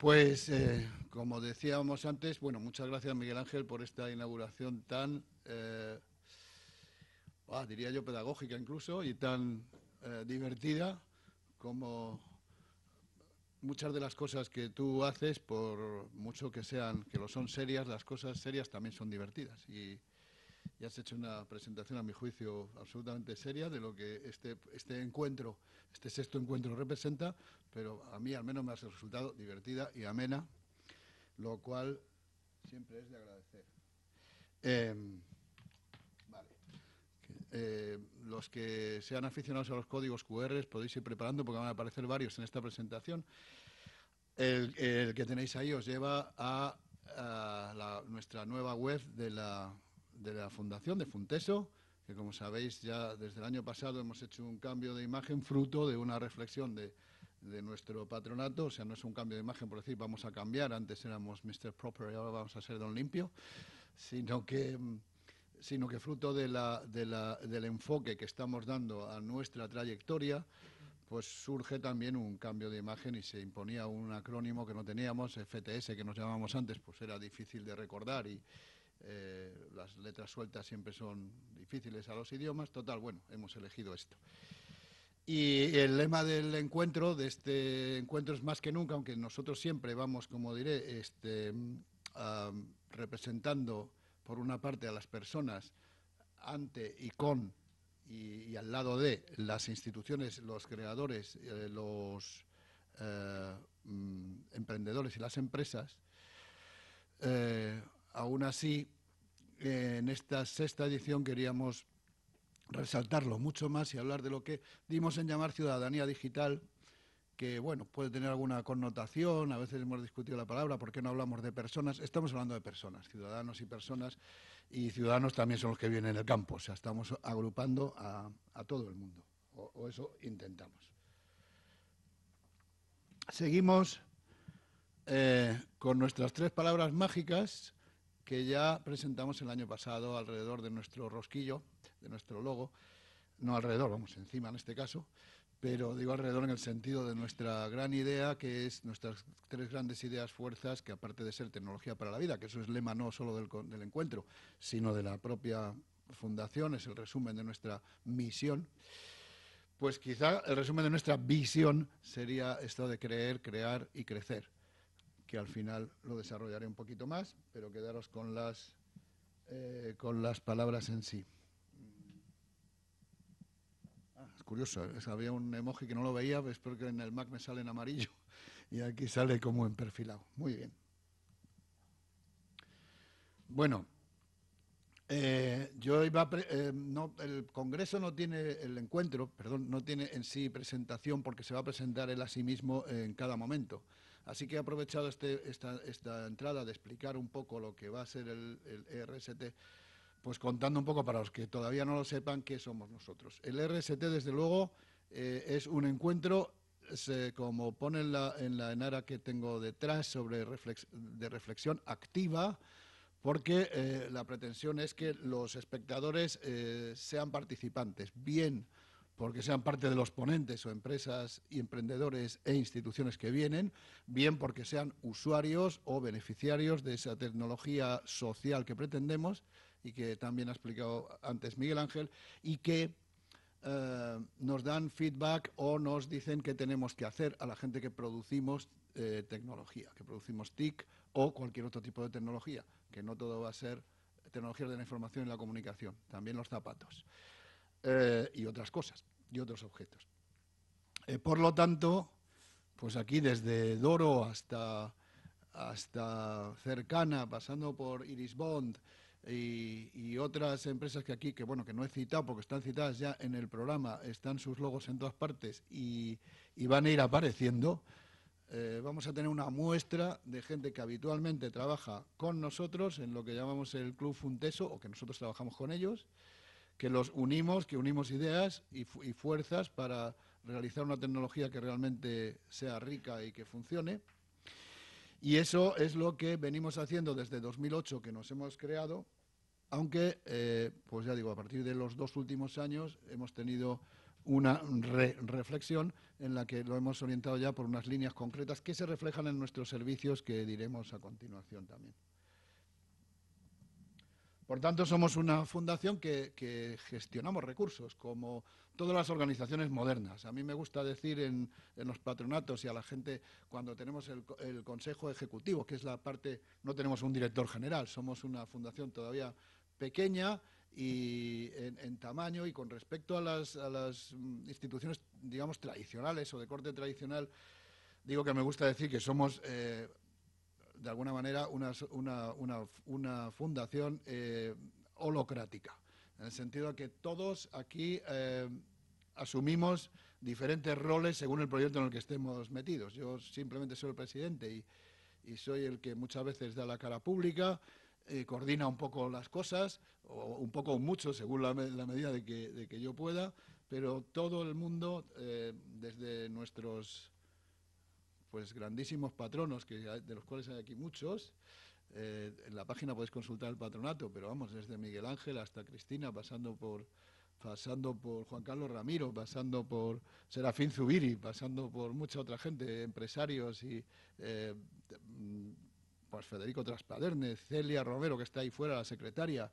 Pues, eh, como decíamos antes, bueno, muchas gracias Miguel Ángel por esta inauguración tan, eh, ah, diría yo, pedagógica incluso y tan eh, divertida como muchas de las cosas que tú haces, por mucho que sean, que lo son serias, las cosas serias también son divertidas y ya has hecho una presentación, a mi juicio, absolutamente seria de lo que este, este encuentro, este sexto encuentro representa, pero a mí al menos me ha resultado divertida y amena, lo cual siempre es de agradecer. Em, vale. Eh, los que sean aficionados a los códigos QR podéis ir preparando porque van a aparecer varios en esta presentación. El, que tenéis ahí os lleva a, nuestra nueva web de la de la fundación de Funteso, que como sabéis ya desde el año pasado hemos hecho un cambio de imagen fruto de una reflexión de, nuestro patronato, o sea, no es un cambio de imagen por decir vamos a cambiar, antes éramos Mr. Proper y ahora vamos a ser Don Limpio, sino que, sino que fruto de la, del enfoque que estamos dando a nuestra trayectoria, pues surge también un cambio de imagen y se imponía un acrónimo que no teníamos, FTS, que nos llamábamos antes, pues era difícil de recordar y, eh, las letras sueltas siempre son difíciles a los idiomas. Total, bueno, hemos elegido esto. Y el lema del encuentro, de este encuentro es más que nunca, aunque nosotros siempre vamos, como diré, este, ah, representando por una parte a las personas ante y con y, al lado de las instituciones, los creadores, eh, los eh, mm, emprendedores y las empresas, aún así, en esta sexta edición queríamos resaltarlo mucho más y hablar de lo que dimos en llamar ciudadanía digital, que bueno, puede tener alguna connotación, a veces hemos discutido la palabra, ¿por qué no hablamos de personas? Estamos hablando de personas, ciudadanos y personas, y ciudadanos también son los que vienen en el campo, o sea, estamos agrupando a, todo el mundo, o, eso intentamos. Seguimos eh, con nuestras tres palabras mágicas, que ya presentamos el año pasado alrededor de nuestro rosquillo, de nuestro logo, no alrededor, vamos, encima en este caso, pero digo alrededor en el sentido de nuestra gran idea, que es nuestras tres grandes ideas, fuerzas, que aparte de ser tecnología para la vida, que eso es lema no solo del, del encuentro, sino de la propia fundación, es el resumen de nuestra misión, pues quizá el resumen de nuestra visión sería esto de creer, crear y crecer que al final lo desarrollaré un poquito más, pero quedaros con las, eh, con las palabras en sí. Ah, es curioso, había un emoji que no lo veía, espero que en el Mac me sale en amarillo y aquí sale como en perfilado. Muy bien. Bueno, eh, yo iba eh, no, el Congreso no tiene el encuentro, perdón, no tiene en sí presentación porque se va a presentar él a sí mismo en cada momento. Así que he aprovechado este, esta, entrada de explicar un poco lo que va a ser el, e RST, pues contando un poco para los que todavía no lo sepan qué somos nosotros. El e RST, desde luego, eh, es un encuentro, como pone en la, en la enara que tengo detrás, sobre de reflexión activa, porque eh, la pretensión es que los espectadores eh, sean participantes, bien porque sean parte de los ponentes o empresas y emprendedores e instituciones que vienen, bien porque sean usuarios o beneficiarios de esa tecnología social que pretendemos y que también ha explicado antes Miguel Ángel, y que eh, nos dan feedback o nos dicen qué tenemos que hacer a la gente que producimos eh, tecnología, que producimos TIC o cualquier otro tipo de tecnología, que no todo va a ser tecnología de la información y la comunicación, también los zapatos. Eh, y otras cosas, y otros objetos. Eh, por lo tanto, pues aquí desde Doro hasta, hasta Cercana, pasando por Iris Bond y, otras empresas que aquí, que bueno, que no he citado porque están citadas ya en el programa, están sus logos en todas partes y, van a ir apareciendo, eh, vamos a tener una muestra de gente que habitualmente trabaja con nosotros en lo que llamamos el Club Funteso, o que nosotros trabajamos con ellos, que los unimos, que unimos ideas y, fuerzas para realizar una tecnología que realmente sea rica y que funcione. Y eso es lo que venimos haciendo desde 2008 que nos hemos creado, aunque, eh, pues ya digo, a partir de los dos últimos años hemos tenido una reflexión en la que lo hemos orientado ya por unas líneas concretas que se reflejan en nuestros servicios que diremos a continuación también. Por tanto, somos una fundación que, gestionamos recursos, como todas las organizaciones modernas. A mí me gusta decir en, los patronatos y a la gente, cuando tenemos el, Consejo Ejecutivo, que es la parte, no tenemos un director general, somos una fundación todavía pequeña y en, tamaño y con respecto a las, mm, instituciones, digamos, tradicionales o de corte tradicional, digo que me gusta decir que somos eh, de alguna manera, una, fundación eh, holocrática, en el sentido de que todos aquí eh, asumimos diferentes roles según el proyecto en el que estemos metidos. Yo simplemente soy el presidente y, soy el que muchas veces da la cara pública, eh, coordina un poco las cosas, o un poco o mucho según la, medida de que, yo pueda, pero todo el mundo, desde nuestros pues grandísimos patronos, que de los cuales hay aquí muchos. Eh, en la página podéis consultar el patronato, pero vamos, desde Miguel Ángel hasta Cristina, pasando por, pasando por Juan Carlos Ramiro, pasando por Serafín Zubiri, pasando por mucha otra gente, empresarios y eh, mm, pues Federico Traspaderne, Celia Romero, que está ahí fuera, la secretaria,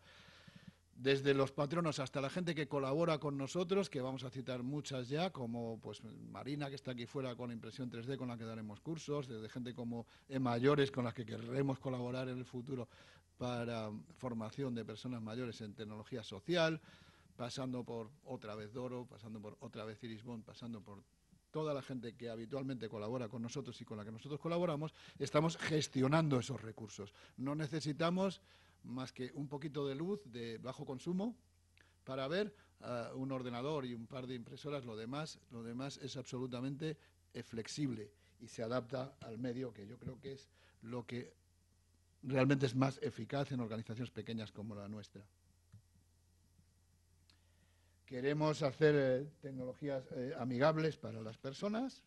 desde los patronos hasta la gente que colabora con nosotros, que vamos a citar muchas ya, como pues Marina, que está aquí fuera con la impresión 3D, con la que daremos cursos, desde gente como e mayores, con las que queremos colaborar en el futuro para formación de personas mayores en tecnología social, pasando por otra vez Doro, pasando por otra vez Irisbon, pasando por toda la gente que habitualmente colabora con nosotros y con la que nosotros colaboramos, estamos gestionando esos recursos. No necesitamos más que un poquito de luz de bajo consumo para ver eh, un ordenador y un par de impresoras, lo demás, lo demás es absolutamente eh, flexible y se adapta al medio, que yo creo que es lo que realmente es más eficaz en organizaciones pequeñas como la nuestra. Queremos hacer eh, tecnologías amigables para las personas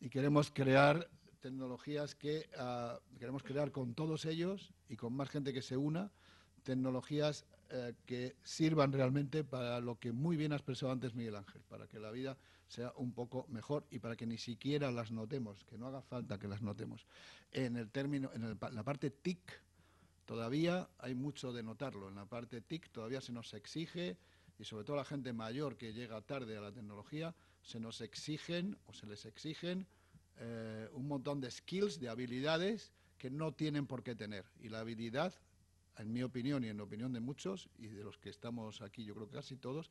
y queremos crear tecnologías que ah, queremos crear con todos ellos y con más gente que se una, tecnologías eh, que sirvan realmente para lo que muy bien ha expresado antes Miguel Ángel, para que la vida sea un poco mejor y para que ni siquiera las notemos, que no haga falta que las notemos. En el término, en la parte TIC, todavía hay mucho de notarlo. En la parte TIC todavía se nos exige, y sobre todo la gente mayor que llega tarde a la tecnología, se nos exigen o se les exigen eh, un montón de skills, de habilidades que no tienen por qué tener. Y la habilidad, en mi opinión y en la opinión de muchos, y de los que estamos aquí, yo creo que casi todos,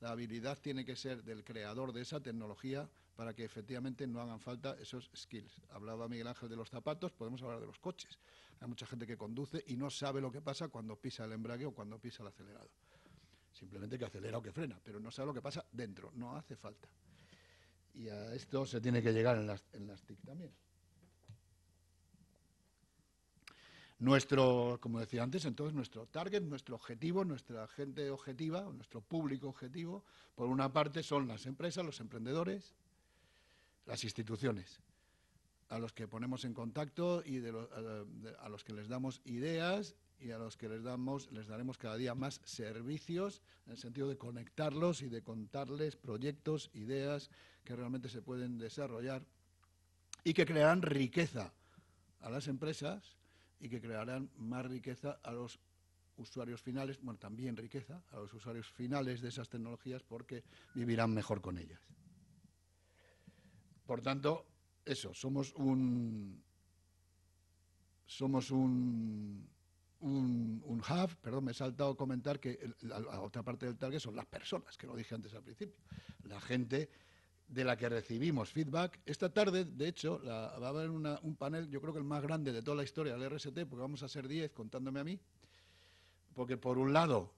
la habilidad tiene que ser del creador de esa tecnología para que efectivamente no hagan falta esos skills. Hablaba Miguel Ángel de los zapatos, podemos hablar de los coches. Hay mucha gente que conduce y no sabe lo que pasa cuando pisa el embrague o cuando pisa el acelerado. Simplemente que acelera o que frena, pero no sabe lo que pasa dentro, no hace falta. Y a esto se tiene que llegar en las, en TIC también. Nuestro, como decía antes, entonces nuestro target, nuestro objetivo, nuestra gente objetiva, nuestro público objetivo, por una parte son las empresas, los emprendedores, las instituciones, a los que ponemos en contacto y a los que les damos ideas y a los que les, damos, les daremos cada día más servicios, en el sentido de conectarlos y de contarles proyectos, ideas que realmente se pueden desarrollar y que crearán riqueza a las empresas y que crearán más riqueza a los usuarios finales, bueno, también riqueza a los usuarios finales de esas tecnologías porque vivirán mejor con ellas. Por tanto, eso, somos un... Somos un un, hub, perdón, me he saltado comentar que la, otra parte del target son las personas, que lo dije antes al principio, la gente de la que recibimos feedback. Esta tarde, de hecho, va a haber un panel, yo creo que el más grande de toda la historia del RST, porque vamos a ser 10 contándome a mí, porque por un lado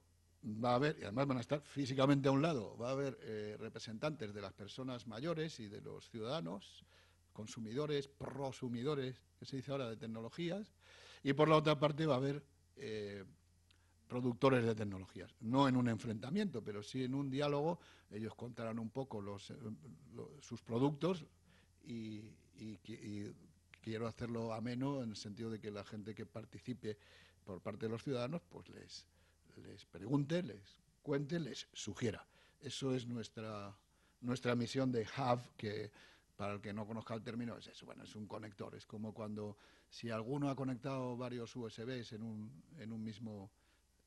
va a haber, y además van a estar físicamente a un lado, va a haber eh, representantes de las personas mayores y de los ciudadanos, consumidores, prosumidores, que se dice ahora, de tecnologías, y por la otra parte va a haber eh, productores de tecnologías. No en un enfrentamiento, pero sí en un diálogo. Ellos contarán un poco eh, sus productos y, quiero hacerlo ameno en el sentido de que la gente que participe por parte de los ciudadanos, pues les, pregunte, les cuente, les sugiera. Eso es nuestra, nuestra misión de Hub, que para el que no conozca el término, es eso. Bueno, es un conector. Es como cuando, si alguno ha conectado varios USBs en un, en un mismo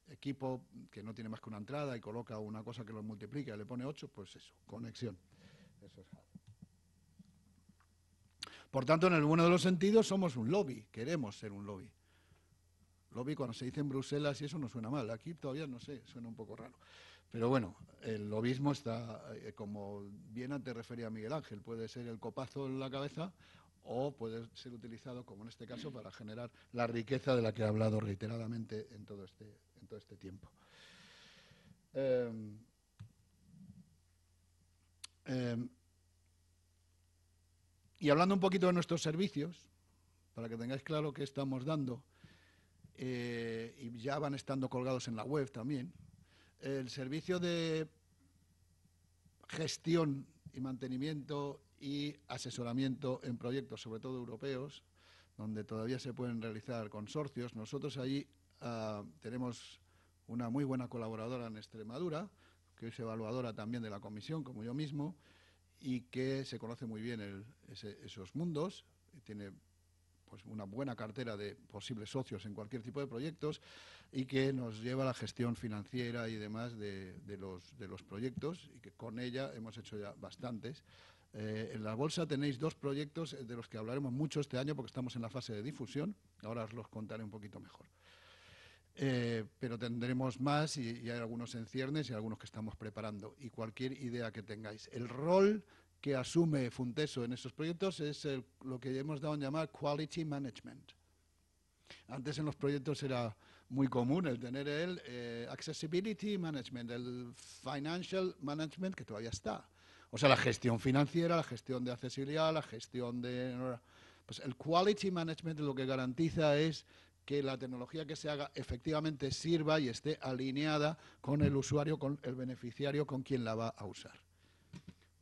equipo que no tiene más que una entrada y coloca una cosa que lo multiplica y le pone 8, pues eso, conexión. Eso es Por tanto, en alguno de los sentidos somos un lobby, queremos ser un lobby. Lobby cuando se dice en Bruselas y eso no suena mal, aquí todavía no sé, suena un poco raro. Pero bueno, el lobismo está, eh, como bien antes refería Miguel Ángel, puede ser el copazo en la cabeza o puede ser utilizado, como en este caso, para generar la riqueza de la que he hablado reiteradamente en todo este, este tiempo. Em, em, y hablando un poquito de nuestros servicios, para que tengáis claro qué estamos dando, eh, y ya van estando colgados en la web también, el servicio de gestión y mantenimiento y asesoramiento en proyectos, sobre todo europeos, donde todavía se pueden realizar consorcios. Nosotros ahí ah, tenemos una muy buena colaboradora en Extremadura, que es evaluadora también de la comisión, como yo mismo, y que se conoce muy bien esos mundos, tiene pues una buena cartera de posibles socios en cualquier tipo de proyectos y que nos lleva a la gestión financiera y demás de, de, los, de los proyectos y que con ella hemos hecho ya bastantes. Eh, en la bolsa tenéis dos proyectos de los que hablaremos mucho este año porque estamos en la fase de difusión, ahora os los contaré un poquito mejor. Eh, pero tendremos más y, y, hay algunos en ciernes y algunos que estamos preparando y cualquier idea que tengáis. El rol que asume Funteso en esos proyectos es lo que hemos dado en llamar Quality Management. Antes en los proyectos era muy común el tener el eh, Accessibility Management, el Financial Management, que todavía está. O sea, la gestión financiera, la gestión de accesibilidad, la gestión de... Pues el Quality Management lo que garantiza es que la tecnología que se haga efectivamente sirva y esté alineada con el usuario, con el beneficiario, con quien la va a usar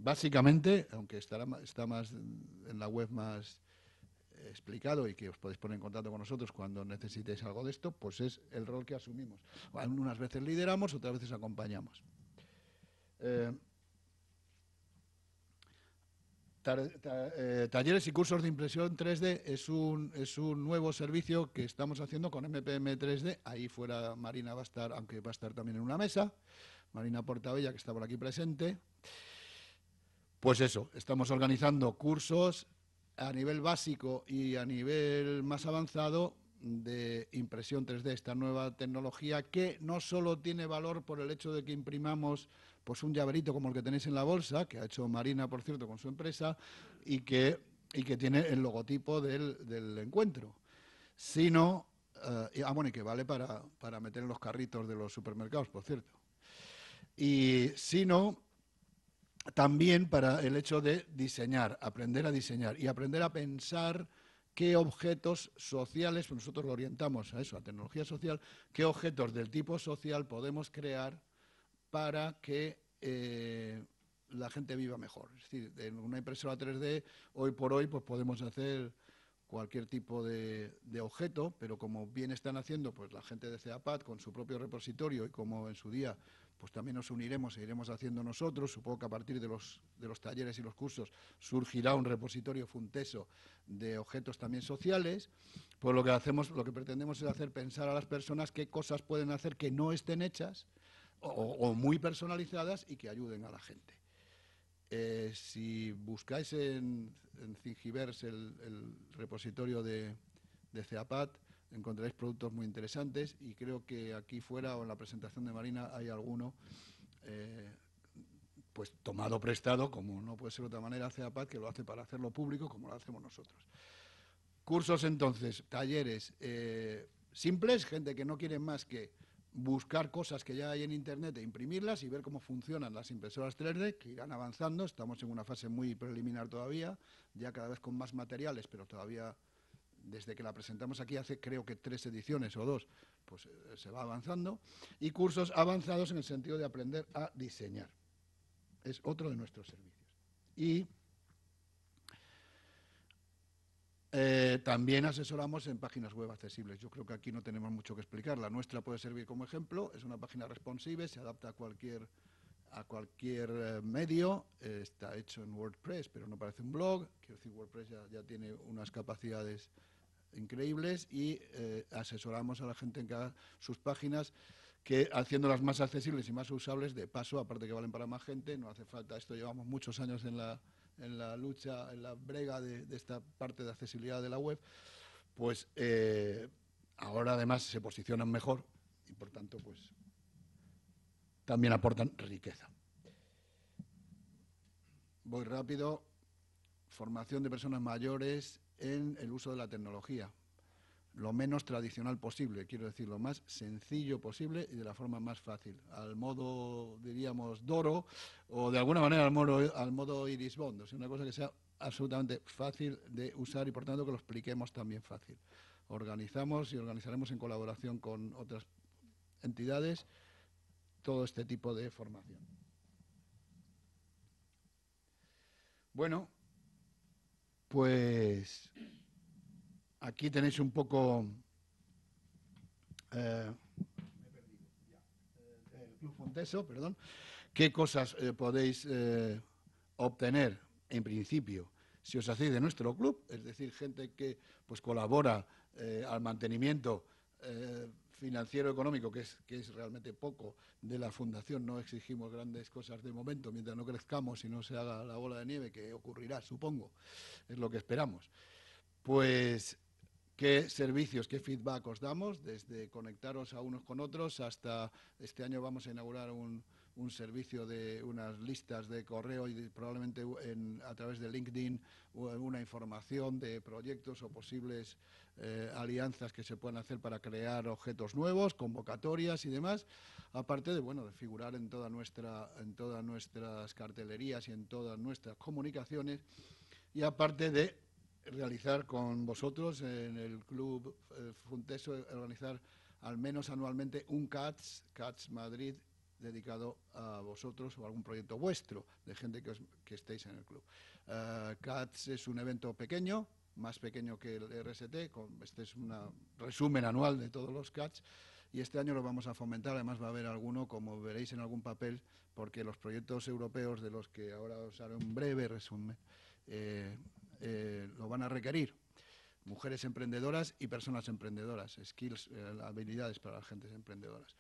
básicamente, aunque estará, está más en la web más explicado y que os podéis poner en contacto con nosotros cuando necesitéis algo de esto, pues es el rol que asumimos. unas veces lideramos, otras veces acompañamos. Eh, eh, talleres y cursos de impresión 3D es un, es un nuevo servicio que estamos haciendo con MPM 3D. Ahí fuera Marina va a estar, aunque va a estar también en una mesa. Marina Portabella, que está por aquí presente. Pues eso, estamos organizando cursos a nivel básico y a nivel más avanzado de impresión 3D, esta nueva tecnología que no solo tiene valor por el hecho de que imprimamos pues un llaverito como el que tenéis en la bolsa, que ha hecho Marina, por cierto, con su empresa, y que, y que tiene el logotipo del, encuentro, sino, eh, ah, bueno, y que vale para, para meter en los carritos de los supermercados, por cierto, y sino también para el hecho de diseñar, aprender a diseñar y aprender a pensar qué objetos sociales, pues nosotros lo orientamos a eso, a tecnología social, qué objetos del tipo social podemos crear para que eh, la gente viva mejor. Es decir, en una impresora 3D, hoy por hoy, pues podemos hacer cualquier tipo de, objeto, pero como bien están haciendo pues la gente de CEAPAT con su propio repositorio y como en su día pues también nos uniremos e iremos haciendo nosotros, supongo que a partir de los, de los talleres y los cursos surgirá un repositorio funteso de objetos también sociales, pues lo que hacemos, lo que pretendemos es hacer pensar a las personas qué cosas pueden hacer que no estén hechas o muy personalizadas y que ayuden a la gente. Eh, si buscáis en, en el, repositorio de, de CEAPAT, encontraréis productos muy interesantes y creo que aquí fuera o en la presentación de Marina hay alguno eh, pues tomado prestado, como no puede ser de otra manera, CEAPAT, que lo hace para hacerlo público como lo hacemos nosotros. Cursos entonces, talleres eh, simples, gente que no quiere más que buscar cosas que ya hay en Internet e imprimirlas y ver cómo funcionan las impresoras 3D, que irán avanzando. Estamos en una fase muy preliminar todavía, ya cada vez con más materiales, pero todavía desde que la presentamos aquí hace creo que tres ediciones o dos, pues eh, se va avanzando. Y cursos avanzados en el sentido de aprender a diseñar. Es otro de nuestros servicios. Y Eh, también asesoramos en páginas web accesibles. Yo creo que aquí no tenemos mucho que explicar. La nuestra puede servir como ejemplo. Es una página responsive, se adapta a cualquier, a cualquier eh, medio. está hecho en WordPress, pero no parece un blog. Quiero decir, WordPress ya, tiene unas capacidades increíbles y eh, asesoramos a la gente en cada sus páginas que haciéndolas más accesibles y más usables de paso, aparte que valen para más gente, no hace falta, esto llevamos muchos años en la, en la lucha, en la brega de, esta parte de accesibilidad de la web, pues eh, ahora además se posicionan mejor y por tanto pues también aportan riqueza. Voy rápido. Formación de personas mayores en el uso de la tecnología lo menos tradicional posible, quiero decir, lo más sencillo posible y de la forma más fácil, al modo, diríamos, Doro, o de alguna manera al modo, al modo Iris Bond, una cosa que sea absolutamente fácil de usar y por tanto que lo expliquemos también fácil. Organizamos y organizaremos en colaboración con otras entidades todo este tipo de formación. Bueno, pues Aquí tenéis un poco... Eh, el Club Fonteso, perdón. ¿Qué cosas eh, podéis eh, obtener, en principio, si os hacéis de nuestro club? Es decir, gente que pues, colabora al mantenimiento financiero económico, que es, que es realmente poco de la fundación, no exigimos grandes cosas de momento, mientras no crezcamos y no se haga la bola de nieve, que ocurrirá, supongo, es lo que esperamos. Pues qué servicios, qué feedback os damos, desde conectaros a unos con otros hasta este año vamos a inaugurar un, servicio de unas listas de correo y probablemente a través de LinkedIn una información de proyectos o posibles eh, alianzas que se puedan hacer para crear objetos nuevos, convocatorias y demás, aparte de bueno de figurar en toda nuestra en todas nuestras cartelerías y en todas nuestras comunicaciones y aparte de realizar con vosotros en el Club eh, Funteso, organizar al menos anualmente un CATS, CATS Madrid, dedicado a vosotros o a algún proyecto vuestro, de gente que, que estéis en el club. Eh, CATS es un evento pequeño, más pequeño que el RST, este es un resumen anual de todos los CATS, y este año lo vamos a fomentar, además va a haber alguno, como veréis en algún papel, porque los proyectos europeos de los que ahora os haré un breve resumen, eh, eh, lo van a requerir. Mujeres emprendedoras y personas emprendedoras, skills, eh, habilidades para las gentes emprendedoras.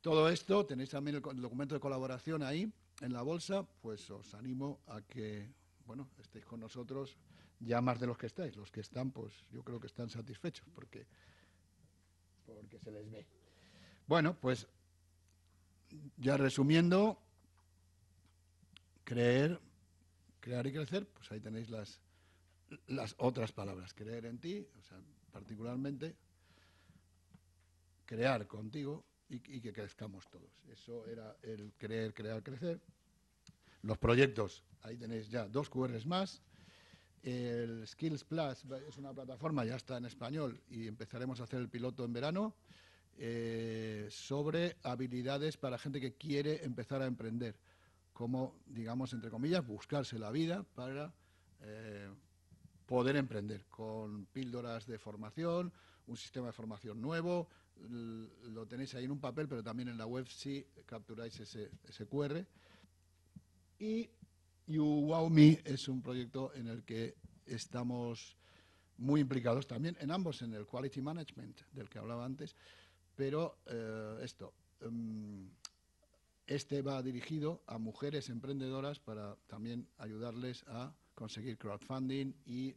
Todo esto, tenéis también el, el, documento de colaboración ahí, en la bolsa, pues os animo a que, bueno, estéis con nosotros ya más de los que estáis. Los que están, pues yo creo que están satisfechos porque, porque se les ve. Bueno, pues ya resumiendo, creer, crear y crecer, pues ahí tenéis las, las otras palabras, creer en ti, o sea, particularmente, crear contigo y, que crezcamos todos. Eso era el creer, crear, crecer. Los proyectos, ahí tenéis ya dos QRs más. El Skills Plus es una plataforma, ya está en español, y empezaremos a hacer el piloto en verano, eh, sobre habilidades para gente que quiere empezar a emprender. como, digamos, entre comillas, buscarse la vida para... Eh, poder emprender con píldoras de formación, un sistema de formación nuevo, lo tenéis ahí en un papel, pero también en la web si capturáis ese, ese QR. Y You Me es un proyecto en el que estamos muy implicados también en ambos, en el quality management del que hablaba antes, pero eh, esto, em, este va dirigido a mujeres emprendedoras para también ayudarles a conseguir crowdfunding y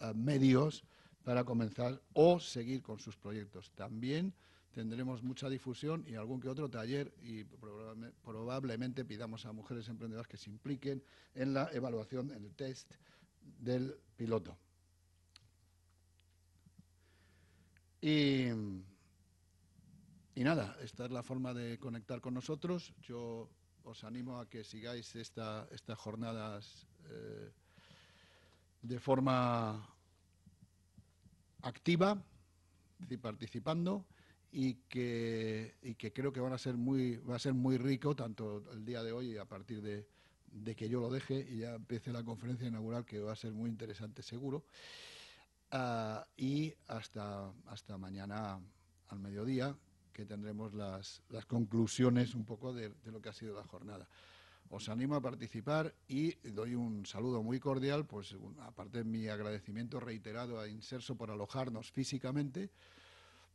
eh, medios para comenzar o seguir con sus proyectos. También tendremos mucha difusión y algún que otro taller y probablemente pidamos a mujeres emprendedoras que se impliquen en la evaluación, en el test del piloto. Y, y nada, esta es la forma de conectar con nosotros. Yo os animo a que sigáis estas jornadas eh, de forma activa, participando, y que, y que creo que van a ser muy, va a ser muy rico, tanto el día de hoy y a partir de, que yo lo deje y ya empiece la conferencia inaugural, que va a ser muy interesante seguro. Ah, y hasta, hasta mañana al mediodía, que tendremos las, las conclusiones un poco de, de, lo que ha sido la jornada. Os animo a participar y doy un saludo muy cordial, pues aparte de mi agradecimiento reiterado a Inserso por alojarnos físicamente,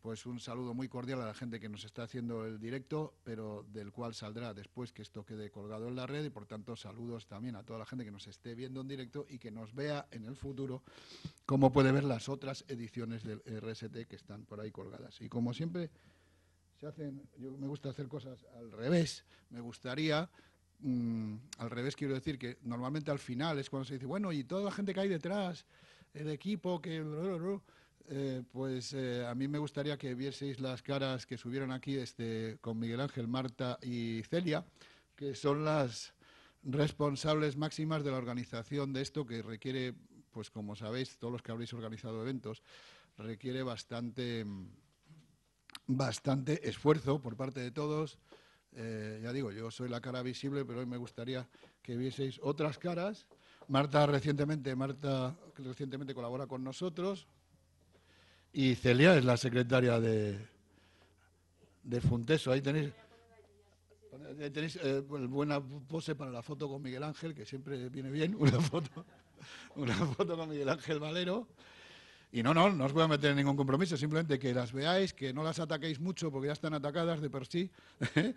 pues un saludo muy cordial a la gente que nos está haciendo el directo, pero del cual saldrá después que esto quede colgado en la red y por tanto saludos también a toda la gente que nos esté viendo en directo y que nos vea en el futuro como puede ver las otras ediciones del RST que están por ahí colgadas. Y como siempre, yo me gusta hacer cosas al revés, me gustaría, mm, al revés quiero decir que normalmente al final es cuando se dice, bueno, y toda la gente que hay detrás, el equipo que... Eh, pues eh, a mí me gustaría que vieseis las caras que subieron aquí este, con Miguel Ángel, Marta y Celia, que son las responsables máximas de la organización de esto que requiere, pues como sabéis, todos los que habréis organizado eventos, requiere bastante mm, bastante esfuerzo por parte de todos. Eh, ya digo, yo soy la cara visible, pero hoy me gustaría que vieseis otras caras. Marta recientemente, Marta recientemente colabora con nosotros y Celia es la secretaria de, de Funteso. Ahí tenéis, tenéis eh, pues, buena pose para la foto con Miguel Ángel, que siempre viene bien una foto, una foto con Miguel Ángel Valero. Y no, no, no os voy a meter en ningún compromiso, simplemente que las veáis, que no las ataquéis mucho porque ya están atacadas de por sí, ¿eh?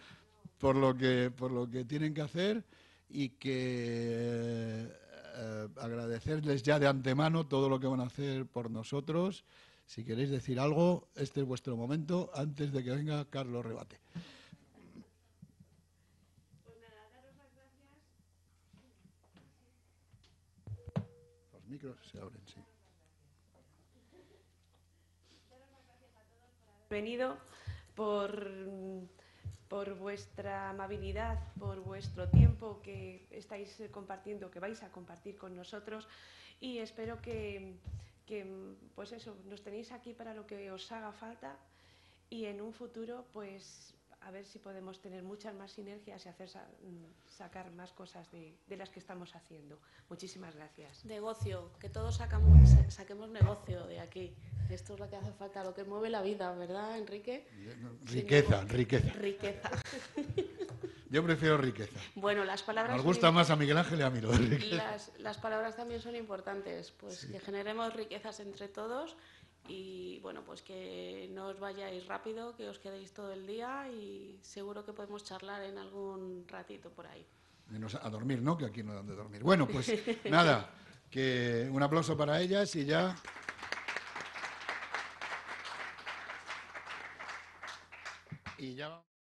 por, lo que, por lo que tienen que hacer y que eh, agradecerles ya de antemano todo lo que van a hacer por nosotros. Si queréis decir algo, este es vuestro momento antes de que venga Carlos Rebate. Pues Los micros se abren. Bienvenido por, por vuestra amabilidad, por vuestro tiempo que estáis compartiendo, que vais a compartir con nosotros y espero que, que pues eso, nos tenéis aquí para lo que os haga falta y en un futuro pues a ver si podemos tener muchas más sinergias y hacer mm, sacar más cosas de, las que estamos haciendo. Muchísimas gracias. Negocio, que todos sacamos, saquemos negocio de aquí. Esto es lo que hace falta, lo que mueve la vida, ¿verdad, Enrique? Riqueza, riqueza. Riqueza. Yo prefiero riqueza. Bueno, las palabras. Nos gusta más a Miguel Ángel y a mí lo Las, palabras también son importantes, pues que generemos riquezas entre todos y bueno, pues que no os vayáis rápido, que os quedéis todo el día y seguro que podemos charlar en algún ratito por ahí. a dormir, ¿no? Que aquí no dan de dormir. Bueno, pues nada, que un aplauso para ellas y ya. Y ya